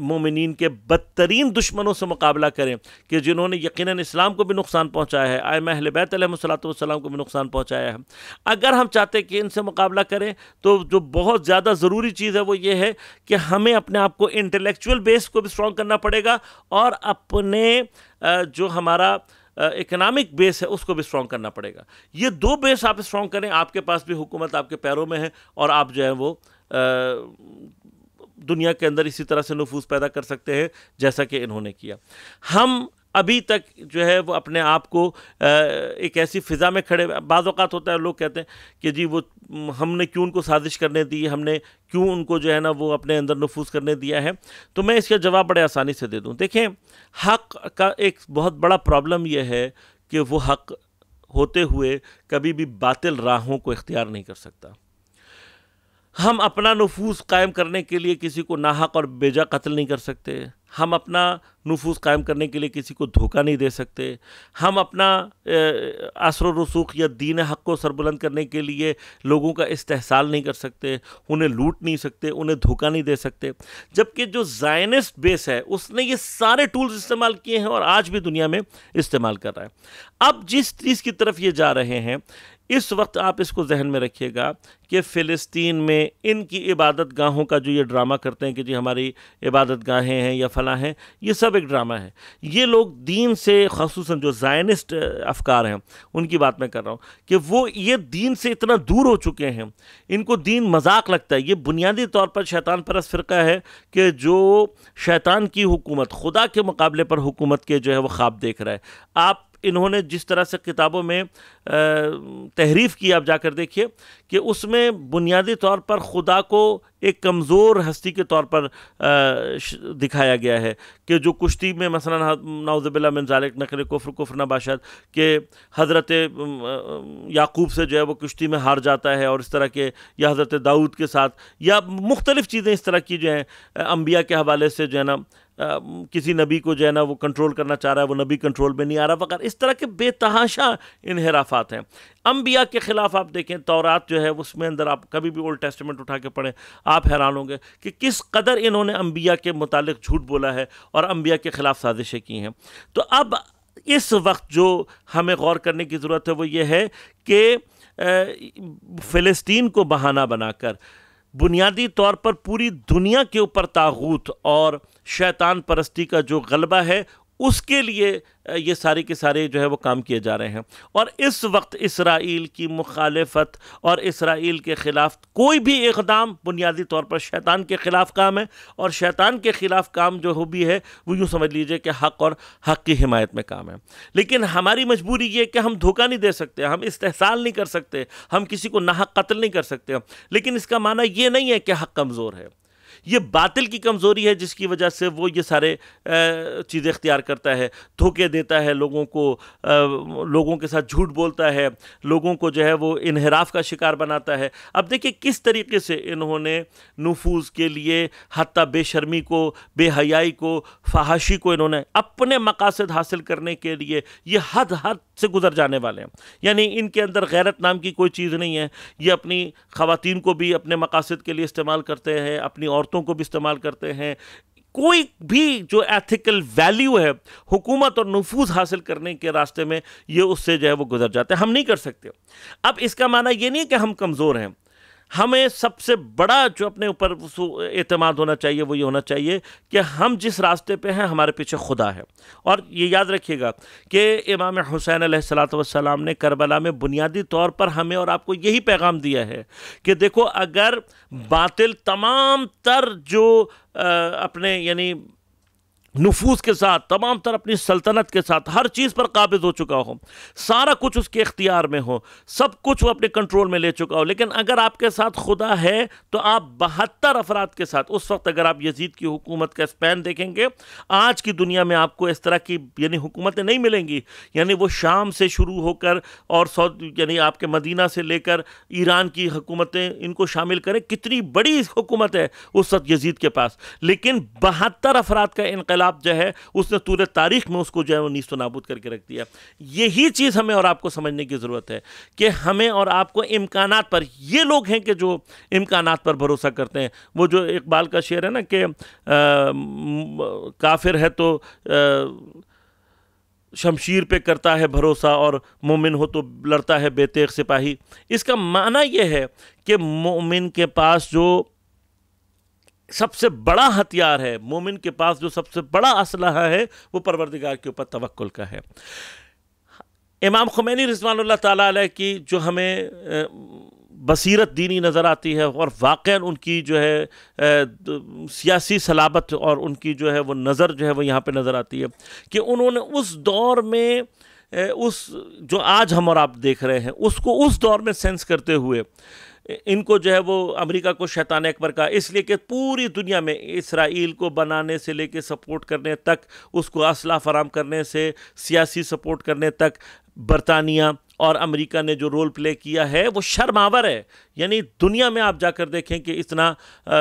मोमिन के बदतरीन दुश्मनों से मुकाबला करें कि जिन्होंने यकीन इस्लाम को भी नुकसान पहुँचाया है आय महल बैतलम को भी नुकसान पहुँचाया है अगर हम चाहते हैं कि इनसे मुकाबला करें तो जो बहुत ज़्यादा ज़रूरी चीज़ है वो ये है कि हमें अपने आप को इंटेलेक्चुअल बेस को भी स्ट्रॉन्ग करना पड़ेगा और अपने जो हमारा इकोनॉमिक बेस है उसको भी स्ट्रॉन्ग करना पड़ेगा ये दो बेस आप स्ट्रॉन्ग करें आपके पास भी हुकूमत आपके पैरों में है और आप जो है वो दुनिया के अंदर इसी तरह से नफूस पैदा कर सकते हैं जैसा कि इन्होंने किया हम अभी तक जो है वो अपने आप को एक ऐसी फ़िज़ा में खड़े बाज़ात होता है लोग कहते हैं कि जी वो हमने क्यों उनको साजिश करने दी हमने क्यों उनको जो है ना वो अपने अंदर नफूस करने दिया है तो मैं इसका जवाब बड़े आसानी से दे दूँ देखें हक का एक बहुत बड़ा प्रॉब्लम यह है कि वो हक होते हुए कभी भी बातिल राहों को इख्तियार नहीं कर सकता हम अपना नफूस कायम करने के लिए किसी को नाहक और बेजा कत्ल नहीं कर सकते हम अपना नफूस कायम करने के लिए किसी को धोखा नहीं दे सकते हम अपना असर रसूख या दीन हक को सरबुलंद करने के लिए लोगों का इस्तेसाल नहीं कर सकते उन्हें लूट नहीं सकते उन्हें धोखा नहीं दे सकते जबकि जो जायनिस्ट बेस है उसने ये सारे टूल्स इस्तेमाल किए हैं और आज भी दुनिया में इस्तेमाल कर रहा है अब जिस चीज़ की तरफ ये जा रहे हैं इस वक्त आप इसको जहन में रखिएगा कि फ़िलिस्तीन में इनकी इबादत गाहों का जो ये ड्रामा करते हैं कि जी हमारी इबादत गाहें हैं या फला हैं ये सब एक ड्रामा है ये लोग दीन से खसूस जो जायनिस्ट अफकार हैं उनकी बात मैं कर रहा हूँ कि वो ये दीन से इतना दूर हो चुके हैं इनको दीन मजाक लगता है ये बुनियादी तौर पर शैतान परस फ़िरका है कि जो शैतान की हुकूमत खुदा के मुकाबले पर हुकूमत के जो है वो ख्वाब देख रहा है आप इन्होंने जिस तरह से किताबों में तहरीफ की आप जाकर देखिए कि उसमें बुनियादी तौर पर खुदा को एक कमज़ोर हस्ती के तौर पर दिखाया गया है कि जो कुश्ती में मसला नाउज़बिल्ला मिनजालिक नकर कुफ्र कुफ्र नबाशात के हज़रत याकूब से जो है वो कुश्ती में हार जाता है और इस तरह के या हज़रत दाऊद के साथ या मुख्तलिफ़ चीज़ें इस तरह की जो हैं अम्बिया के हवाले से जो है ना किसी नबी को जो है ना वो कंट्रोल करना चाह रहा है वो नबी कंट्रोल में नहीं आ रहा वगैरह इस तरह के बेतहाशा इनहराफात हैं अम्बिया के ख़िलाफ़ आप देखें तौरात जो है उसमें अंदर आप कभी भी ओल्ड टेस्टमेंट उठा के पढ़ें आप हैरान होंगे कि किस कदर इन्होंने अम्बिया के मुतालिक झूठ बोला है और अम्बिया के ख़िलाफ़ साजिशें की हैं तो अब इस वक्त जो हमें गौर करने की ज़रूरत है वो ये है कि फ़लस्तीन को बहाना बनाकर बुनियादी तौर पर पूरी दुनिया के ऊपर तागूत और शैतान परस्ती का जो गलबा है उसके लिए ये सारे के सारे जो है वो काम किए जा रहे हैं और इस वक्त इसराइल की मुखालफत और इसराइल के ख़िलाफ़ कोई भी इकदाम बुनियादी तौर पर शैतान के ख़िलाफ़ काम है और शैतान के ख़िलाफ़ काम जो हो भी है वो यूँ समझ लीजिए कि हक़ और हक़ की हिमायत में काम है लेकिन हमारी मजबूरी ये कि हम धोखा नहीं दे सकते हम इस्तेसाल नहीं कर सकते हम किसी को नाहक कत्ल नहीं कर सकते लेकिन इसका माना ये नहीं है कि हक़ कमज़ोर है ये बातिल की कमज़ोरी है जिसकी वजह से वो ये सारे चीज़ें इख्तियार करता है धोखे देता है लोगों को लोगों के साथ झूठ बोलता है लोगों को जो है वो इनहराफ का शिकार बनाता है अब देखिए किस तरीके से इन्होंने नफूज के लिए हती बेशर्मी को बेहयाई को फहाशी को इन्होंने अपने मकासद हासिल करने के लिए ये हद हद से गुजर जाने वाले हैं यानी इनके अंदर गैरत नाम की कोई चीज़ नहीं है ये अपनी खातन को भी अपने मकासद के लिए इस्तेमाल करते हैं अपनी औरतों को भी इस्तेमाल करते हैं कोई भी जो एथिकल वैल्यू है हुकूमत और नफूज हासिल करने के रास्ते में ये उससे जो है वो गुजर जाते हैं हम नहीं कर सकते अब इसका माना ये नहीं है कि हम कमज़ोर हैं हमें सबसे बड़ा जो अपने ऊपर एतमाद होना चाहिए वो ये होना चाहिए कि हम जिस रास्ते पे हैं हमारे पीछे खुदा है और ये याद रखिएगा कि इमाम हुसैन सलाम ने करबला में बुनियादी तौर पर हमें और आपको यही पैगाम दिया है कि देखो अगर बातिल तमाम तर जो आ, अपने यानी नफूस के साथ तमाम तर अपनी सल्तनत के साथ हर चीज़ पर काबिज हो चुका हो सारा कुछ उसके इख्तियार में हो सब कुछ वो अपने कंट्रोल में ले चुका हो लेकिन अगर आपके साथ खुदा है तो आप बहत्तर अफराद के साथ उस वक्त अगर आप यजीद की हुकूमत का स्पैन देखेंगे आज की दुनिया में आपको इस तरह की यानी हुकूमतें नहीं मिलेंगी यानी वो शाम से शुरू होकर और सऊद यानी आपके मदीना से लेकर ईरान की हुकूमतें इनको शामिल करें कितनी बड़ी हुकूमत है उस वक्त यजीद के पास लेकिन बहत्तर अफराद का इनकला इनकलाब जो है उसने पूरे तारीख में उसको जो है वो नीस्त नाबूद करके रख दिया यही चीज़ हमें और आपको समझने की ज़रूरत है कि हमें और आपको इम्कान पर ये लोग हैं कि जो इम्कान पर भरोसा करते हैं वो जो इकबाल का शेर है ना कि काफिर है तो आ, शमशीर पे करता है भरोसा और मोमिन हो तो लड़ता है बेतेक सिपाही इसका माना यह है कि मोमिन के पास जो सबसे बड़ा हथियार है मोमिन के पास जो सबसे बड़ा असलहा है वो परवरदिगार के ऊपर तवक्ल का है इमाम खुमैनी रिजवान ताली की जो हमें बसीरत दीनी नज़र आती है और वाक़ उनकी जो है सियासी सलाबत और उनकी जो है वो नज़र जो है वो यहाँ पे नज़र आती है कि उन्होंने उस दौर में उस जो आज हम और आप देख रहे हैं उसको उस दौर में सेंस करते हुए इनको जो है वो अमेरिका को शैतान अकबर का इसलिए कि पूरी दुनिया में इसराइल को बनाने से लेके सपोर्ट करने तक उसको असला फराम करने से सियासी सपोर्ट करने तक बरतानिया और अमेरिका ने जो रोल प्ले किया है वो शर्मावर है यानी दुनिया में आप जाकर देखें कि इतना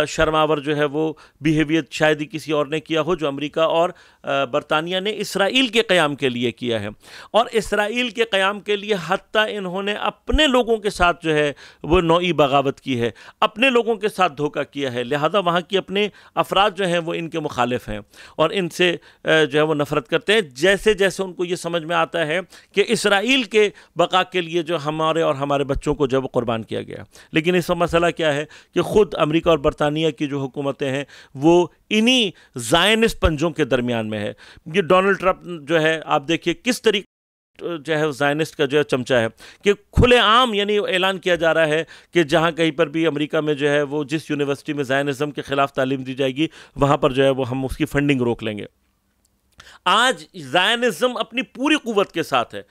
शर्मावर जो है वो बिहेवियर शायद ही किसी और ने किया हो जो अमेरिका और बरतानिया ने इसराइल के क़्याम के लिए किया है और इसराइल के क़्याम के लिए हती इन्होंने अपने लोगों के साथ जो है वो नौई बगावत की है अपने लोगों के साथ धोखा किया है लिहाजा वहाँ की अपने अफराद जो हैं वो इनके मुखालिफ हैं और इनसे जो है वो नफ़रत करते हैं जैसे जैसे उनको ये समझ में आता है कि इसराइल के बका के लिए जो हमारे और हमारे बच्चों को जो है वो किया गया लेकिन इसका मसला क्या है कि ख़ुद अमरीका और बरतानिया की जो हुकूमतें हैं वो इन्हीं जायनिस पंजों के दरमियान में है ये डोनाल्ड ट्रंप जो है आप देखिए किस तरीके जो है जायनिस्ट का जो है चमचा है कि खुलेआम यानी ऐलान किया जा रहा है कि जहाँ कहीं पर भी अमेरिका में जो है वो जिस यूनिवर्सिटी में जायनिज़म के ख़िलाफ़ तालीम दी जाएगी वहाँ पर जो है वो हम उसकी फंडिंग रोक लेंगे आज जायनिज़म अपनी पूरी कुवत के साथ है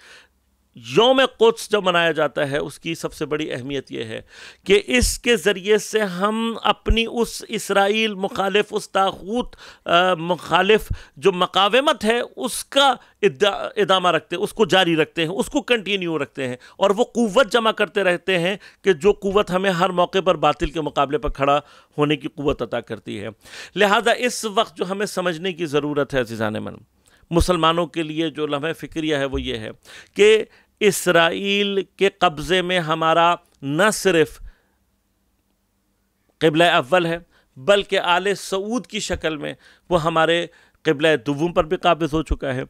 योम कुछ जो मनाया जाता है उसकी सबसे बड़ी अहमियत यह है कि इसके ज़रिए से हम अपनी उस इसराइल मुखालिफ उस ताखूत मुखालिफ जो मकावमत है उसका इदामा रखते हैं उसको जारी रखते हैं उसको कंटिन्यू रखते हैं और वो क़वत जमा करते रहते हैं कि जो कुत हमें हर मौके पर बातिल के मुकाबले पर खड़ा होने की क़वत अदा करती है लिहाजा इस वक्त जो हमें समझने की ज़रूरत है अजीज़ान मन मुसलमानों के लिए जो लम्हे फ़िक्रिया है वो ये है कि इसराइल के कब्ज़े में हमारा न सिर्फ कबल अव्वल है बल्कि आल सऊद की शक्ल में वो हमारे कबल दुम पर भी काबिज़ हो चुका है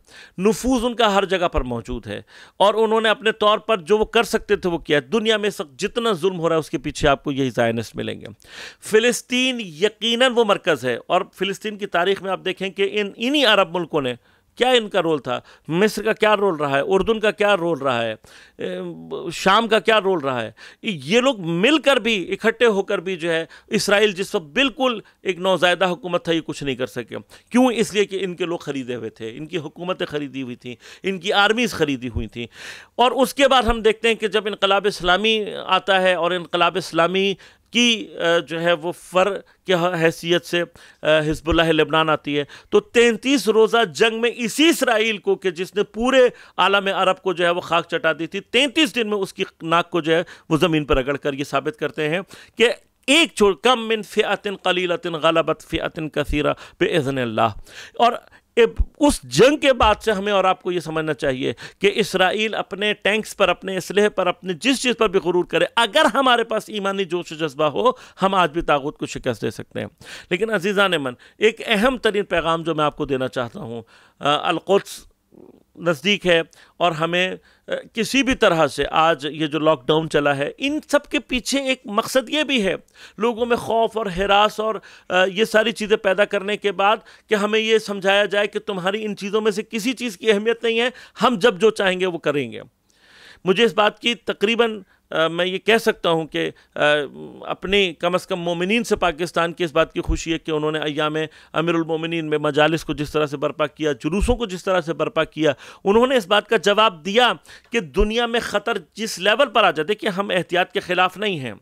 नफूज उनका हर जगह पर मौजूद है और उन्होंने अपने तौर पर जो वो कर सकते थे वो किया दुनिया में जितना जुल्म हो रहा है उसके पीछे आपको यही जायनस मिलेंगे फ़िलिस्तीन यकीनन वो मरकज़ है और फ़िलिस्तीन की तारीख में आप देखें कि इन इन्हीं अरब मुल्कों ने क्या इनका रोल था मिस्र का क्या रोल रहा है उर्दून का क्या रोल रहा है शाम का क्या रोल रहा है ये लोग मिलकर भी इकट्ठे होकर भी जो है इसराइल जिस वक्त बिल्कुल एक नौजायदा हुकूमत था ये कुछ नहीं कर सके क्यों इसलिए कि इनके लोग ख़रीदे हुए थे इनकी हुकूमतें ख़रीदी हुई थी इनकी आर्मीज़ ख़रीदी हुई थी और उसके बाद हम देखते हैं कि जब इनकलाब इस्लामी आता है और इनकलाब इस्लामी की जो है वो फ़र के हैसियत से हिजबुल्लाह लेबनान आती है तो तैंतीस रोज़ा जंग में इसी इसराइल को कि जिसने पूरे आलम अरब को जो है वो खाक चटा दी थी तैंतीस दिन में उसकी नाक को जो है वो ज़मीन पर रगड़ कर ये साबित करते हैं कि एक छोड़ कम मिन फ़ियातिन कलीलतिन गलबत फ़ियातिन कसीरा बेज़न और उस जंग के बाद से हमें और आपको यह समझना चाहिए कि इसराइल अपने टैंक्स पर अपने इसलह पर अपने जिस चीज़ पर भी गरूर करे अगर हमारे पास ईमानी जोश जज्बा हो हम आज भी ताकत को शिकस्त दे सकते हैं लेकिन अजीज़ा ने मन एक अहम तरीन पैगाम जो मैं आपको देना चाहता हूँ अलकुत्स नज़दीक है और हमें किसी भी तरह से आज ये जो लॉकडाउन चला है इन सब के पीछे एक मकसद ये भी है लोगों में खौफ और हरास और ये सारी चीज़ें पैदा करने के बाद कि हमें ये समझाया जाए कि तुम्हारी इन चीज़ों में से किसी चीज़ की अहमियत नहीं है हम जब जो चाहेंगे वो करेंगे मुझे इस बात की तकरीबन आ, मैं ये कह सकता हूँ कि अपने कम अज़ कम मोमिन से पाकिस्तान की इस बात की खुशी है कि उन्होंने अयाम अमिरमिन में मजालस को जिस तरह से बर्पा किया जुलूसों को जिस तरह से बर्पा किया उन्होंने इस बात का जवाब दिया कि दुनिया में ख़तर जिस लेवल पर आ जाते कि हम एहतियात के ख़िलाफ़ नहीं हैं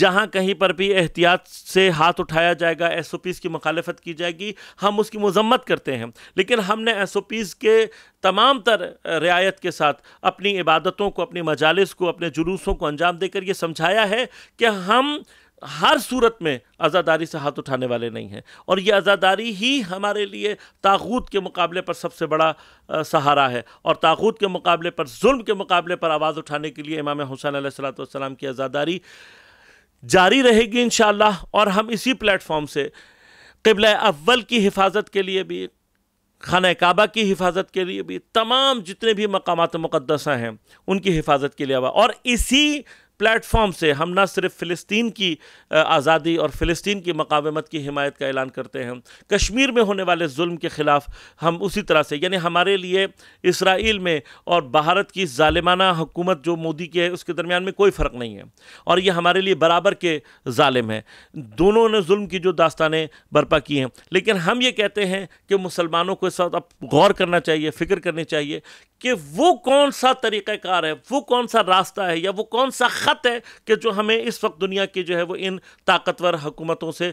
जहां कहीं पर भी एहतियात से हाथ उठाया जाएगा एस ओ पीज की मुखालफत की जाएगी हम उसकी मजम्मत करते हैं लेकिन हमने एस ओ पीज के तमाम तर रियायत के साथ अपनी इबादतों को अपनी मजालस को अपने जुलूसों को अंजाम देकर ये समझाया है कि हम हर सूरत में आज़ादारी से हाथ उठाने वाले नहीं हैं और ये आज़ादारी ही हमारे लिए ताकूत के मुकाबले पर सबसे बड़ा आ, सहारा है और ताकूत के मुकाबले पर जुल्म के मुकाबले पर आवाज़ उठाने के लिए इमाम हुसैन सलाम की आज़ादारी जारी रहेगी इन और हम इसी प्लेटफॉर्म से कबल अव्वल की हिफाजत के लिए भी खाना काबा की हिफाजत के लिए भी तमाम जितने भी मकाम मुक़दसा हैं उनकी हिफाजत के लिए और इसी प्लेटफॉर्म से हम ना सिर्फ फ़िलिस्तीन की आज़ादी और फ़िलिस्तीन की मकावमत की हिमायत का ऐलान करते हैं कश्मीर में होने वाले जुल्म के ख़िलाफ़ हम उसी तरह से यानी हमारे लिए इसराइल में और भारत की ालिमाना हुकूमत जो मोदी की है उसके दरमियान में कोई फ़र्क नहीं है और ये हमारे लिए बराबर के ालिम हैं दोनों ने जुल्म की जो दास्तानें बर्पा की हैं लेकिन हम ये कहते हैं कि मुसलमानों को इस वक्त अब गौर करना चाहिए फ़िक्र करनी चाहिए कि वो कौन सा तरीक़ार है वो कौन सा रास्ता है या वो कौन सा ख़त है कि जो हमें इस वक्त दुनिया की जो है वो इन ताकतवर हुकूमतों से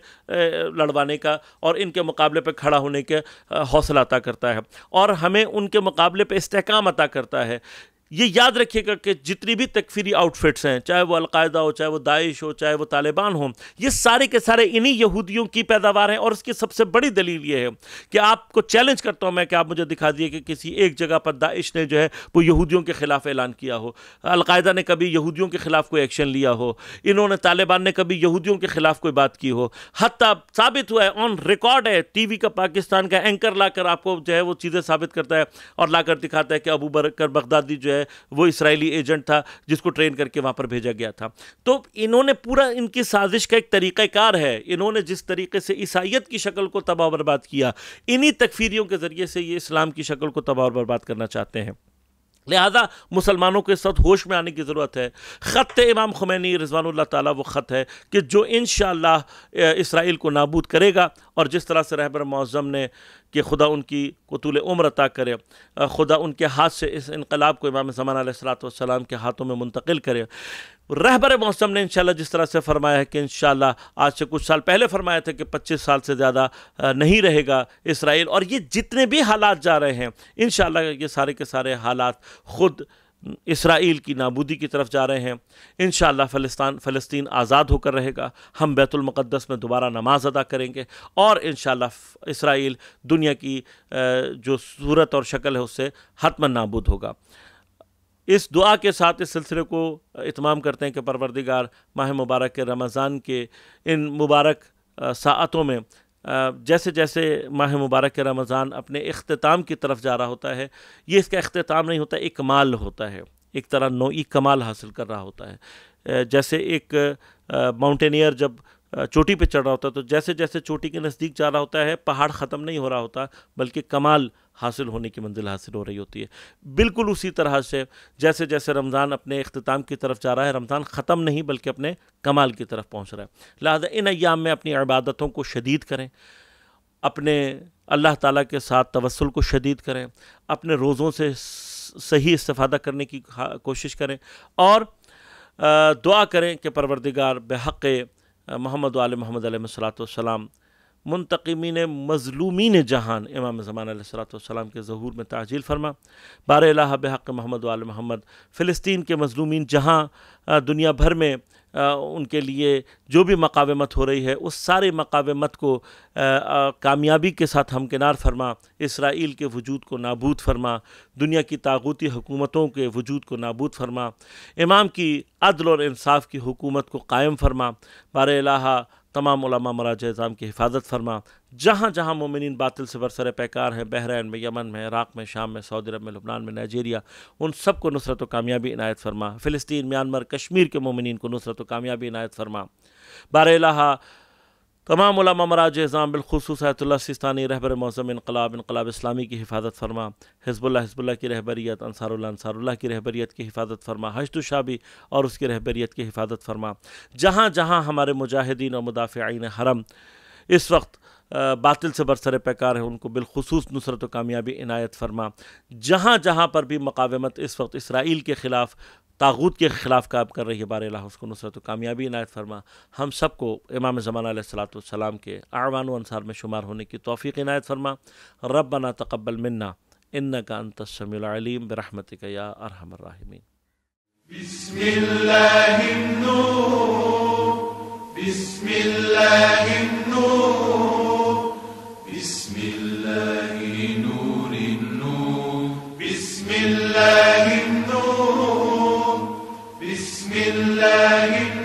लड़वाने का और इनके मुकाबले पर खड़ा होने के हौसला अता करता है और हमें उनके मुकाबले पर इसकाम अता करता है ये याद रखिएगा कि जितनी भी तकफीरी आउटफिट्स हैं चाहे वो अलकायदा हो चाहे वो दाइश हो चाहे वो तालिबान हो ये सारे के सारे इन्हीं यहूदियों की पैदावार हैं और इसकी सबसे बड़ी दलील ये है कि आपको चैलेंज करता हूँ मैं कि आप मुझे दिखा दिए कि किसी एक जगह पर दाइश ने जो है वो यहूदियों के ख़िलाफ़ ऐलान किया हो अलकायदा ने कभी यहूदियों के ख़िलाफ़ कोई एक्शन लिया हो इन्होंने तालिबान ने कभी यहूदियों के ख़िलाफ़ कोई बात की हो हती साबित हुआ है ऑन रिकॉर्ड है वी का पाकिस्तान का एंकर कर आपको जो है वो चीज़ें साबित करता है और लाकर दिखाता है कि अबू बकर बगदादी जो है है वो इसराइली एजेंट था जिसको ट्रेन करके वहाँ पर भेजा गया था तो इन्होंने पूरा इनकी साजिश का एक तरीक़ाकार है इन्होंने जिस तरीके से ईसाइत की शक्ल को तबाह बर्बाद किया इन्हीं तकफीरियों के ज़रिए से ये इस्लाम की शक्ल को तबाह बर्बाद करना चाहते हैं लिहाजा मुसलमानों के साथ होश में आने की ज़रूरत है ख़त इमाम खुमैनी रिजवान ताली वो ख़त है कि जो इन इसराइल को नाबूद करेगा और जिस तरह से रहबर मौज़म ने कि खुदा उनकी कतूल उम्र अता करे खुदा उनके हाथ से इस इनकलाब को इमाम ज़मान सलाम के हाथों में मुंतकिल करे रहबर मौसम ने इंशाल्लाह जिस तरह से फरमाया है कि इंशाल्लाह आज से कुछ साल पहले फरमाया था कि 25 साल से ज़्यादा नहीं रहेगा इसराइल और ये जितने भी हालात जा रहे हैं इंशाल्लाह ये सारे के सारे हालात खुद इसराइल की नाबूदी की तरफ जा रहे हैं इन फ़लस्तान फ़लस्तीन आज़ाद होकर रहेगा हम बैतुलमक़दस में दोबारा नमाज अदा करेंगे और इन इसराइल दुनिया की जो सूरत और शक्ल है उससे हतम नाबूद होगा इस दुआ के साथ इस सिलसिले को इतमाम करते हैं कि परवरदिगार माह मुबारक के रमज़ान के इन मुबारक सातों में जैसे जैसे माह मुबारक रमज़ान अपने अख्ताम की तरफ जा रहा होता है ये इसका अख्ताम नहीं होता एक कमाल होता है एक तरह नोई कमाल हासिल कर रहा होता है जैसे एक माउंटेनियर जब चोटी पे चढ़ रहा होता है तो जैसे जैसे चोटी के नज़दीक जा रहा होता है पहाड़ ख़त्म नहीं हो रहा होता बल्कि कमाल हासिल होने की मंजिल हासिल हो रही होती है बिल्कुल उसी तरह से जैसे जैसे रमज़ान अपने अख्ताम की तरफ जा रहा है रमज़ान ख़त्म नहीं बल्कि अपने कमाल की तरफ पहुँच रहा है लिहाजा इन अयाम में अपनी इबादतों को शदीद करें अपने अल्लाह ताला के साथ तवसल को शदीद करें अपने रोज़ों से सही इस्तादा करने की कोशिश करें और दुआ करें कि परवरदिगार बहक़ मोहम्मद आल मोहम्मद सलाम मनतकमीन मज़लूमिन जहान इमाम ज़मान सलाम के जहूर में ताजील फरमा बार बक महमद वाल महमद फ़लस्तीन के मज़लूमिन जहाँ दुनिया भर में आ, उनके लिए जो भी मकावमत हो रही है उस सारे मकावमत को कामयाबी के साथ हमकिनार फरमा इसराइल के वजूद को नाबूद फरमा दुनिया की तागूती हुकूमतों के वजूद को नाबूद फरमा इमाम की अदल और इंसाफ की हुकूमत को कायम फरमा बार तमाम मराज इज़ाम की हिफाजत फरमा जहाँ जहाँ ममिन बातिल से बरसर पैकार हैं बहरैन में यमन में इराक़ में शाम में सऊदी अरब में लबनान में नाइजीरिया उन सब को नुसरत व कामयाबी इनायत फरमा फ़िलिस्तीन म्यांमार कश्मीर के ममिन को नुसरत व कामयाबी इनायत फरमा बारह तमाम मराज एज़ाम बिलखसूस सिस्तानी रहबर मौसम इनकलाब इनकलाब इस्लामी की हिफाजत फरमा हिजबुल्ला हिजबुल्ला की रहबरीत अनसारुल्ला अनसारुल्ला की रहबरीत की हिफाजत फरमा हशद शाबी और उसकी रहबरीत की हिफाजत फरमा जहाँ जहाँ हमारे मुजाहिदीन और मुदाफ़िन हरम इस वक्त बातिल से बरसर पैकार है उनको बिलखसूस नुसरत कामयाबी इनायत फरमा जहाँ जहाँ पर भी मकावमत इस वक्त इसराइल के ख़िलाफ़ तागूत के ख़िलाफ़ काम कर रही है बार अला उसको नुसरत कामयाबी इनायत फरमा हम सबको इमाम ज़मान सलाम के आवान अनसार में शुमार होने की तोफ़ी इनायत फरमा रबना तकबल मन्ना इन का अंत शमीम बरहमत या अरहमर्राहमीन बिस्मिल्लाह बिस्मिल्लाह الله